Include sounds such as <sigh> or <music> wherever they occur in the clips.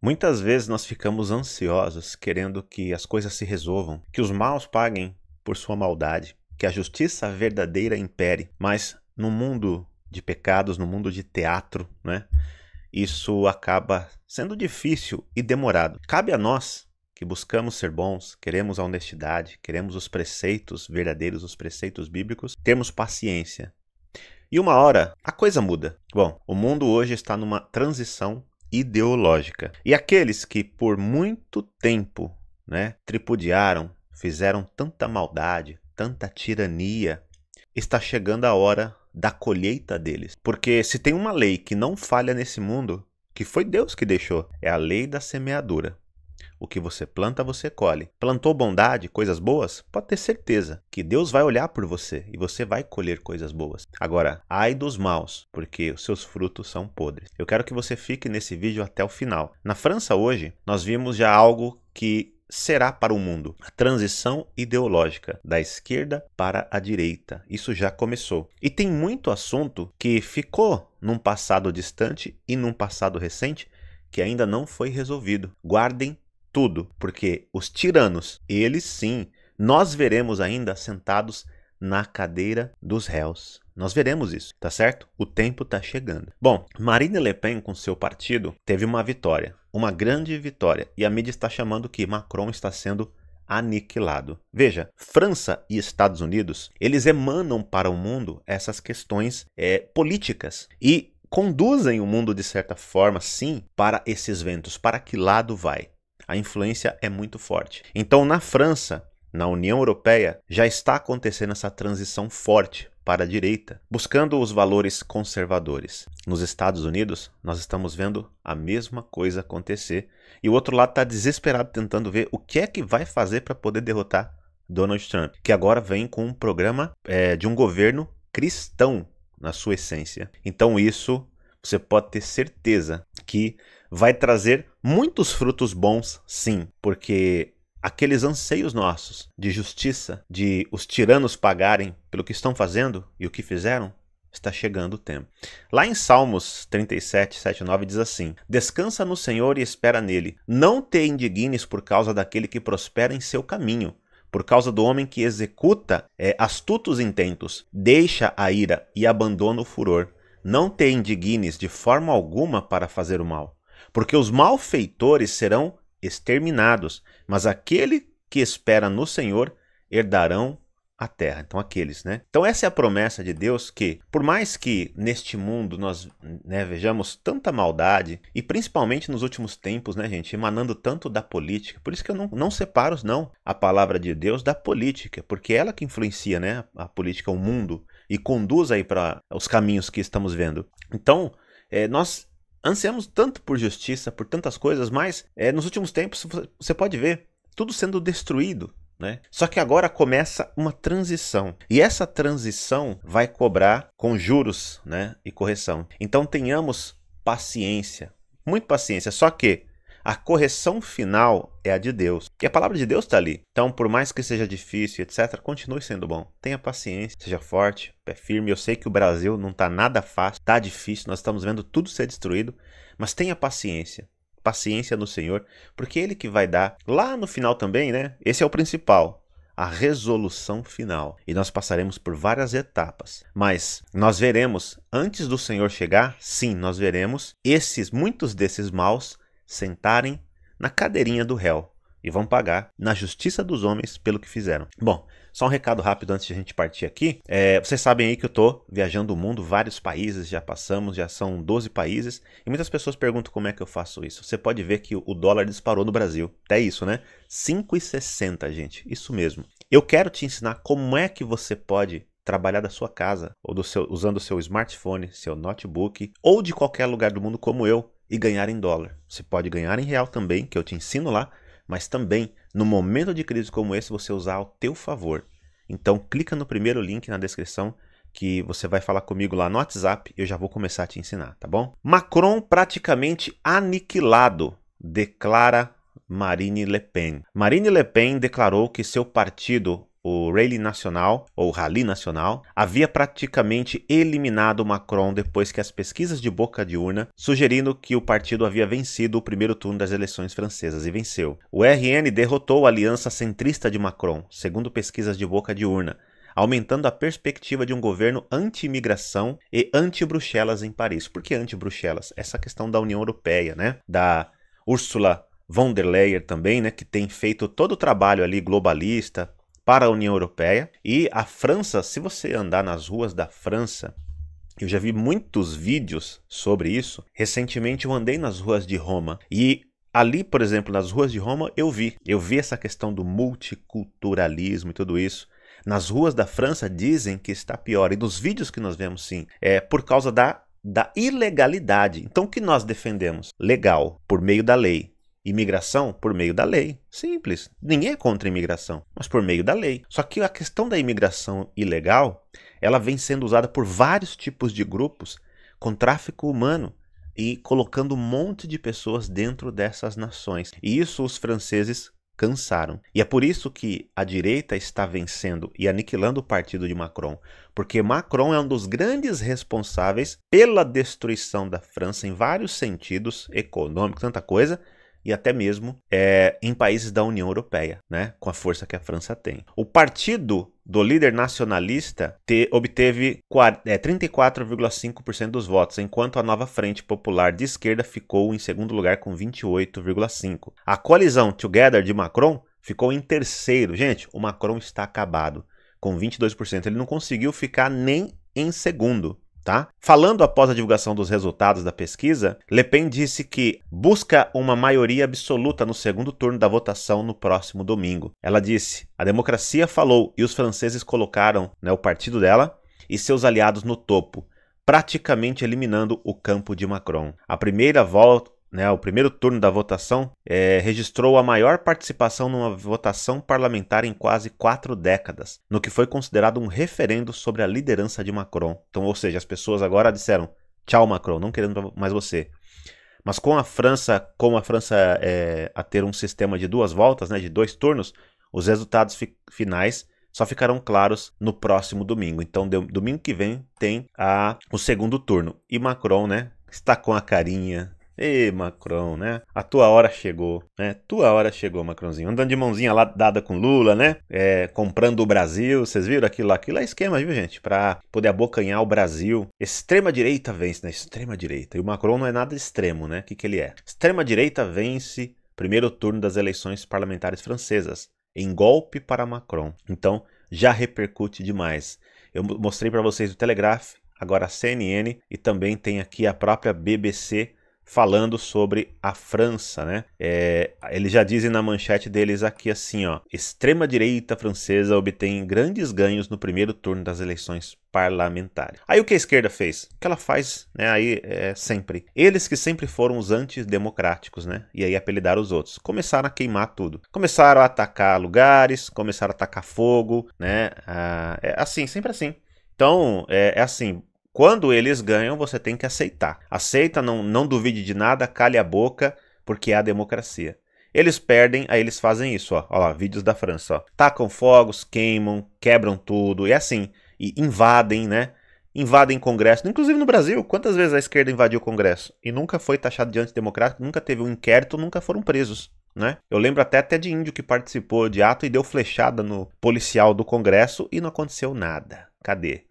Muitas vezes nós ficamos ansiosos, querendo que as coisas se resolvam, que os maus paguem por sua maldade, que a justiça verdadeira impere. Mas no mundo de pecados, no mundo de teatro, né, isso acaba sendo difícil e demorado. Cabe a nós que buscamos ser bons, queremos a honestidade, queremos os preceitos verdadeiros, os preceitos bíblicos, termos paciência. E uma hora a coisa muda. Bom, o mundo hoje está numa transição ideológica. E aqueles que por muito tempo né, tripudiaram, fizeram tanta maldade, tanta tirania, está chegando a hora da colheita deles. Porque se tem uma lei que não falha nesse mundo, que foi Deus que deixou, é a lei da semeadura. O que você planta, você colhe. Plantou bondade, coisas boas? Pode ter certeza que Deus vai olhar por você e você vai colher coisas boas. Agora, ai dos maus, porque os seus frutos são podres. Eu quero que você fique nesse vídeo até o final. Na França hoje, nós vimos já algo que será para o mundo a transição ideológica da esquerda para a direita. Isso já começou. E tem muito assunto que ficou num passado distante e num passado recente que ainda não foi resolvido. Guardem tudo, porque os tiranos, eles sim, nós veremos ainda sentados na cadeira dos réus. Nós veremos isso, tá certo? O tempo tá chegando. Bom, Marine Le Pen com seu partido teve uma vitória, uma grande vitória, e a mídia está chamando que Macron está sendo aniquilado. Veja, França e Estados Unidos, eles emanam para o mundo essas questões é, políticas e conduzem o mundo de certa forma, sim, para esses ventos. Para que lado vai? a influência é muito forte. Então, na França, na União Europeia, já está acontecendo essa transição forte para a direita, buscando os valores conservadores. Nos Estados Unidos, nós estamos vendo a mesma coisa acontecer e o outro lado está desesperado tentando ver o que é que vai fazer para poder derrotar Donald Trump, que agora vem com um programa é, de um governo cristão na sua essência. Então, isso você pode ter certeza que vai trazer muitos frutos bons, sim, porque aqueles anseios nossos de justiça, de os tiranos pagarem pelo que estão fazendo e o que fizeram, está chegando o tempo. Lá em Salmos 37, 7 9 diz assim: Descansa no Senhor e espera nele. Não te indignes por causa daquele que prospera em seu caminho, por causa do homem que executa é, astutos intentos. Deixa a ira e abandona o furor não te indignes de forma alguma para fazer o mal, porque os malfeitores serão exterminados, mas aquele que espera no Senhor herdarão a terra. Então, aqueles, né? Então, essa é a promessa de Deus que, por mais que neste mundo nós né, vejamos tanta maldade, e principalmente nos últimos tempos, né, gente, emanando tanto da política, por isso que eu não, não separo, não, a palavra de Deus da política, porque é ela que influencia, né, a política, o mundo e conduz aí para os caminhos que estamos vendo. Então, é, nós ansiamos tanto por justiça, por tantas coisas, mas é, nos últimos tempos você pode ver tudo sendo destruído. Né? Só que agora começa uma transição. E essa transição vai cobrar com juros né? e correção. Então tenhamos paciência, muito paciência. Só que a correção final é a de Deus. E a palavra de Deus está ali. Então, por mais que seja difícil, etc., continue sendo bom. Tenha paciência, seja forte, pé firme. Eu sei que o Brasil não está nada fácil, está difícil, nós estamos vendo tudo ser destruído, mas tenha paciência. Paciência no Senhor, porque Ele que vai dar. Lá no final também, né? Esse é o principal a resolução final. E nós passaremos por várias etapas. Mas nós veremos, antes do Senhor chegar, sim, nós veremos esses muitos desses maus sentarem na cadeirinha do réu e vão pagar na justiça dos homens pelo que fizeram. Bom, só um recado rápido antes de a gente partir aqui. É, vocês sabem aí que eu tô viajando o mundo, vários países já passamos, já são 12 países, e muitas pessoas perguntam como é que eu faço isso. Você pode ver que o dólar disparou no Brasil, até isso, né? 5,60, gente, isso mesmo. Eu quero te ensinar como é que você pode trabalhar da sua casa, ou seu, usando o seu smartphone, seu notebook, ou de qualquer lugar do mundo como eu e ganhar em dólar. Você pode ganhar em real também, que eu te ensino lá, mas também no momento de crise como esse você usar ao teu favor. Então clica no primeiro link na descrição que você vai falar comigo lá no WhatsApp, eu já vou começar a te ensinar, tá bom? Macron praticamente aniquilado, declara Marine Le Pen. Marine Le Pen declarou que seu partido o Rally Nacional, ou Rally Nacional, havia praticamente eliminado Macron depois que as pesquisas de boca de urna sugerindo que o partido havia vencido o primeiro turno das eleições francesas e venceu. O RN derrotou a aliança centrista de Macron, segundo pesquisas de boca de urna, aumentando a perspectiva de um governo anti-imigração e anti-Bruxelas em Paris. Por que anti-Bruxelas? Essa questão da União Europeia, né? Da Ursula von der Leyen também, né, que tem feito todo o trabalho ali globalista para a União Europeia. E a França, se você andar nas ruas da França, eu já vi muitos vídeos sobre isso. Recentemente eu andei nas ruas de Roma e ali, por exemplo, nas ruas de Roma, eu vi. Eu vi essa questão do multiculturalismo e tudo isso. Nas ruas da França dizem que está pior. E nos vídeos que nós vemos, sim, é por causa da, da ilegalidade. Então, o que nós defendemos? Legal, por meio da lei. Imigração por meio da lei. Simples. Ninguém é contra a imigração, mas por meio da lei. Só que a questão da imigração ilegal, ela vem sendo usada por vários tipos de grupos com tráfico humano e colocando um monte de pessoas dentro dessas nações. E isso os franceses cansaram. E é por isso que a direita está vencendo e aniquilando o partido de Macron, porque Macron é um dos grandes responsáveis pela destruição da França em vários sentidos, econômico, tanta coisa, e até mesmo é, em países da União Europeia, né, com a força que a França tem. O partido do líder nacionalista te, obteve é, 34,5% dos votos, enquanto a nova Frente Popular de Esquerda ficou em segundo lugar com 28,5%. A coalizão Together de Macron ficou em terceiro. Gente, o Macron está acabado com 22%. Ele não conseguiu ficar nem em segundo tá? Falando após a divulgação dos resultados da pesquisa, Le Pen disse que busca uma maioria absoluta no segundo turno da votação no próximo domingo. Ela disse: "A democracia falou e os franceses colocaram, né, o partido dela e seus aliados no topo." praticamente eliminando o campo de Macron. A primeira volta né, o primeiro turno da votação, é, registrou a maior participação numa votação parlamentar em quase quatro décadas, no que foi considerado um referendo sobre a liderança de Macron. Então, ou seja, as pessoas agora disseram: tchau, Macron, não querendo mais você. Mas com a França, com a França é, a ter um sistema de duas voltas, né, de dois turnos, os resultados fi finais só ficarão claros no próximo domingo. Então, domingo que vem tem a, o segundo turno. E Macron, né, está com a carinha Ê, Macron, né? A tua hora chegou, né? Tua hora chegou, Macronzinho. Andando de mãozinha lá dada com Lula, né? É, comprando o Brasil. Vocês viram aquilo lá? Aquilo é esquema, viu, gente? Pra poder abocanhar o Brasil. Extrema-direita vence, né? Extrema-direita. E o Macron não é nada extremo, né? O que, que ele é? Extrema-direita vence primeiro turno das eleições parlamentares francesas. Em golpe para Macron. Então, já repercute demais. Eu mostrei para vocês o Telegraph, agora a CNN e também tem aqui a própria BBC falando sobre a França, né? É, eles já dizem na manchete deles aqui assim, ó: extrema direita francesa obtém grandes ganhos no primeiro turno das eleições parlamentares. Aí o que a esquerda fez? O que ela faz, né? Aí é sempre. Eles que sempre foram os antidemocráticos, né? E aí apelidaram os outros. Começaram a queimar tudo. Começaram a atacar lugares, começaram a atacar fogo, né? Ah, é assim, sempre assim. Então, é, é assim, quando eles ganham, você tem que aceitar. Aceita, não, não duvide de nada, cale a boca, porque é a democracia. Eles perdem, aí eles fazem isso, ó. Olha lá, vídeos da França, ó. Tacam fogos, queimam, quebram tudo, e é assim. E invadem, né? Invadem Congresso. Inclusive no Brasil, quantas vezes a esquerda invadiu o Congresso? E nunca foi taxado de antidemocrático, nunca teve um inquérito, nunca foram presos. Né? Eu lembro até, até de índio que participou de ato e deu flechada no policial do Congresso e não aconteceu nada. Cadê?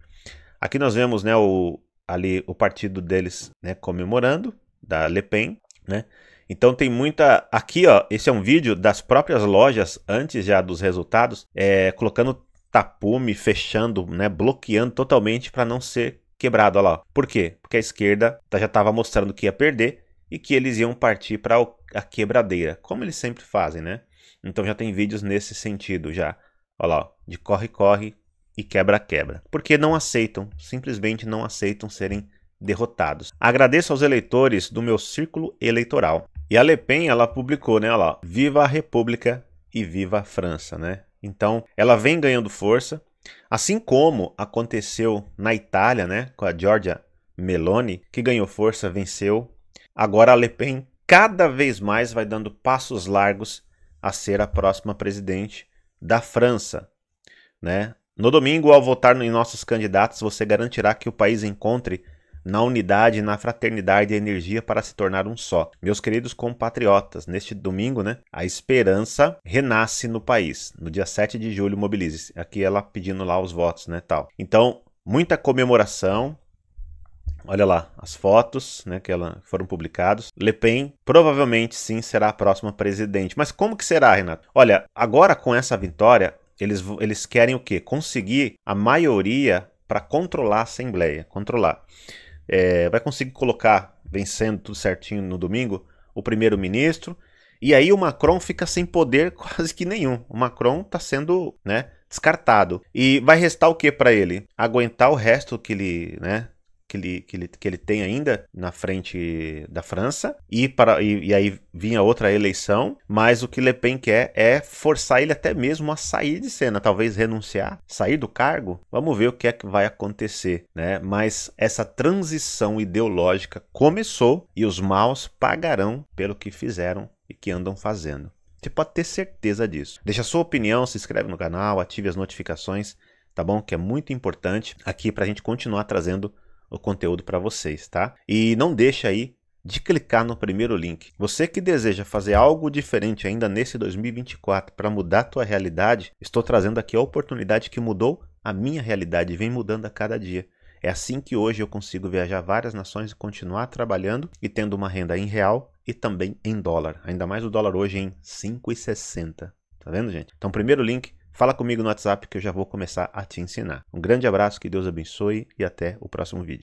Aqui nós vemos né, o, ali o partido deles né, comemorando, da Le Pen, né? Então tem muita. Aqui, ó, esse é um vídeo das próprias lojas, antes já dos resultados, é, colocando tapume, fechando, né, bloqueando totalmente para não ser quebrado. Olha lá. Por quê? Porque a esquerda tá, já estava mostrando que ia perder e que eles iam partir para a quebradeira, como eles sempre fazem, né? Então já tem vídeos nesse sentido já. Olha lá, de corre-corre, e quebra-quebra, porque não aceitam, simplesmente não aceitam serem derrotados. Agradeço aos eleitores do meu círculo eleitoral. E a Le Pen, ela publicou, né, lá, Viva a República e Viva a França, né? Então, ela vem ganhando força, assim como aconteceu na Itália, né, com a Giorgia Meloni, que ganhou força, venceu. Agora a Le Pen cada vez mais vai dando passos largos a ser a próxima presidente da França, né? No domingo, ao votar em nossos candidatos, você garantirá que o país encontre na unidade na fraternidade e energia para se tornar um só. Meus queridos compatriotas, neste domingo, né, a esperança renasce no país. No dia 7 de julho, mobilize-se. Aqui ela pedindo lá os votos, né, tal. Então, muita comemoração. Olha lá, as fotos né, que ela, foram publicadas. Le Pen provavelmente sim será a próxima presidente. Mas como que será, Renato? Olha, agora com essa vitória, eles, eles querem o quê? Conseguir a maioria para controlar a Assembleia, controlar. É, vai conseguir colocar, vencendo tudo certinho no domingo, o primeiro-ministro, e aí o Macron fica sem poder <laughs> quase que nenhum. O Macron está sendo né, descartado. E vai restar o que para ele? Aguentar o resto que ele né, que ele, que ele, que ele tem ainda na frente da França, e, para, e, e aí vinha outra eleição, mas o que Le Pen quer é forçar ele até mesmo a sair de cena, talvez renunciar, sair do cargo. Vamos ver o que é que vai acontecer, né? Mas essa transição ideológica começou e os maus pagarão pelo que fizeram e que andam fazendo. Você pode ter certeza disso. Deixa a sua opinião, se inscreve no canal, ative as notificações, tá bom? Que é muito importante aqui para a gente continuar trazendo o conteúdo para vocês, tá? E não deixa aí de clicar no primeiro link. Você que deseja fazer algo diferente ainda nesse 2024 para mudar a tua realidade, estou trazendo aqui a oportunidade que mudou a minha realidade e vem mudando a cada dia. É assim que hoje eu consigo viajar várias nações e continuar trabalhando e tendo uma renda em real e também em dólar. Ainda mais o dólar hoje em 5,60. Tá vendo, gente? Então, primeiro link, fala comigo no WhatsApp que eu já vou começar a te ensinar. Um grande abraço, que Deus abençoe e até o próximo vídeo.